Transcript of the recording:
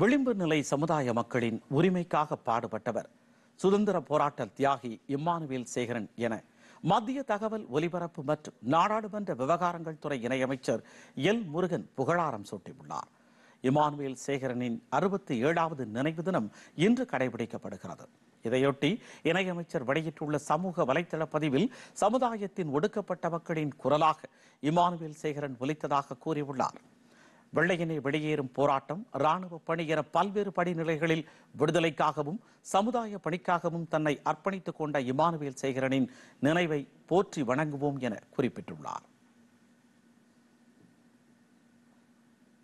விளிம்பு நிலை சமுதாய மக்களின் உரிமைக்காக பாடுபட்டவர் சுதந்திர போராட்ட தியாகி இம்மானுவேல் சேகரன் என மத்திய தகவல் ஒலிபரப்பு மற்றும் நாடாளுமன்ற விவகாரங்கள் துறை இணையமைச்சர் எல் முருகன் புகழாரம் சூட்டியுள்ளார் இமானுவேல் சேகரனின் அறுபத்தி ஏழாவது நினைவு தினம் இன்று கடைபிடிக்கப்படுகிறது இதையொட்டி இணையமைச்சர் வெளியிட்டுள்ள சமூக வலைதள பதிவில் சமுதாயத்தின் ஒடுக்கப்பட்ட மக்களின் குரலாக இமானுவேல் சேகரன் ஒலித்ததாக கூறியுள்ளார் வெள்ளையனை வெளியேறும் போராட்டம் இராணுவ பணி என பல்வேறு பணிநிலைகளில் விடுதலைக்காகவும் சமுதாய பணிக்காகவும் தன்னை அர்ப்பணித்துக் கொண்ட இமானுவேல் சேகரனின் நினைவை போற்றி வணங்குவோம் என குறிப்பிட்டுள்ளார்